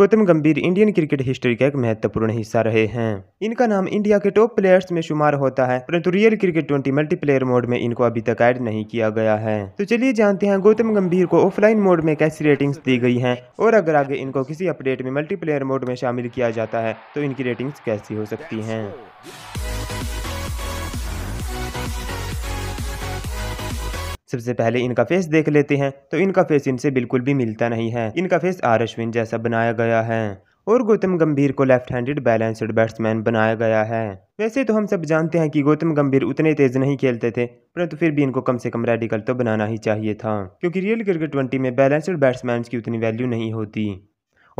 गौतम गंभीर Indian cricket history का एक महत्वपूर्ण हिस्सा रहे हैं इनका नाम इंडिया के टॉप प्लेयर्स में शुमार होता है परंतु real cricket twenty multiplayer mode में इनको अभी तक ऐड नहीं किया गया है तो चलिए जानते हैं गौतम गंभीर को ऑफलाइन मोड में कैसी रेटिंग्स दी गई है और अगर आगे इनको किसी अपडेट में मल्टीप्लेयर मोड में शामिल किया जाता है तो इनकी रेटिंग्स कैसी हो सकती है सबसे पहले इनका फेस देख लेते हैं तो इनका फेस इनसे बिल्कुल भी मिलता नहीं है इनका फेस आर अश्विन जैसा बनाया गया है और गौतम गंभीर को लेफ्ट हैंडेड बैलेंस्ड बैट्समैन बनाया गया है वैसे तो हम सब जानते हैं कि गौतम गंभीर उतने तेज नहीं खेलते थे परंतु फिर भी इनको कम से कम रेडिकल तो बनाना ही चाहिए था क्योंकि रियल क्रिकेट ट्वेंटी में बैलेंस्ड बैट्समैन की उतनी वैल्यू नहीं होती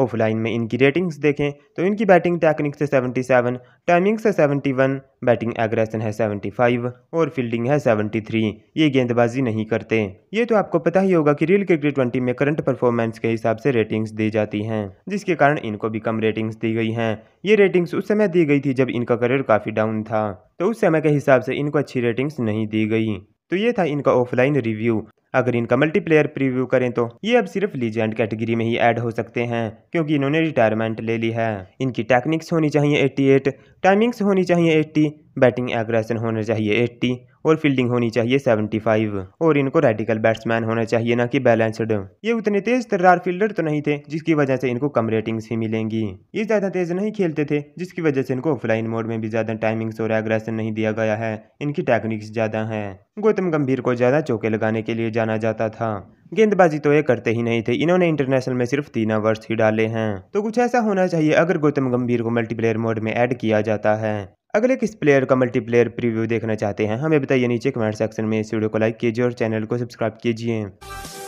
ऑफलाइन में इनकी रेटिंग्स देखें तो इनकी बैटिंग टेक्निक से 77, टाइमिंग से 71, बैटिंग एग्रेशन है 75 और फील्डिंग है 73। ये गेंदबाजी नहीं करते ये तो आपको पता ही होगा कि रियल क्रिकेट ट्वेंटी में करंट परफॉर्मेंस के हिसाब से रेटिंग्स दी जाती हैं जिसके कारण इनको भी कम रेटिंग्स दी गई हैं ये रेटिंग्स उस समय दी गई थी जब इनका करियर काफ़ी डाउन था तो उस समय के हिसाब से इनको अच्छी रेटिंग्स नहीं दी गई तो ये था इनका ऑफलाइन रिव्यू अगर इनका मल्टीप्लेयर प्रीव्यू करें तो ये अब सिर्फ लीजेंड कैटेगरी में ही ऐड हो सकते हैं क्योंकि इन्होंने रिटायरमेंट ले ली है इनकी टेक्निक्स होनी चाहिए 88, टाइमिंग्स होनी चाहिए 80, बैटिंग एग्रेसन होना चाहिए 80, और फील्डिंग होनी चाहिए 75 और इनको रेडिकल बैट्समैन होना चाहिए ना कि बैलेंस्ड ये उतने तेज तर्रार फील्डर तो नहीं थे जिसकी वजह से इनको कम रेटिंग्स ही मिलेंगी ये ज्यादा तेज नहीं खेलते थे जिसकी वजह से इनको ऑफलाइन मोड में भी ज्यादा टाइमिंग्स और एग्रेशन नहीं दिया गया है इनकी टेक्निक्स ज्यादा है गौतम गंभीर को ज्यादा चौके लगाने के लिए जाना जाता था गेंदबाजी तो ये करते ही नहीं थे इन्होंने इंटरनेशनल में सिर्फ तीन ओवर्स ही डाले हैं तो कुछ ऐसा होना चाहिए अगर गौतम गंभीर को मल्टीप्लेयर मोड में ऐड किया जाता है अगले किस प्लेयर का मल्टीप्लेयर प्रीव्यू देखना चाहते हैं हमें बताइए नीचे कमेंट सेक्शन में इस वीडियो को लाइक कीजिए और चैनल को सब्सक्राइब कीजिए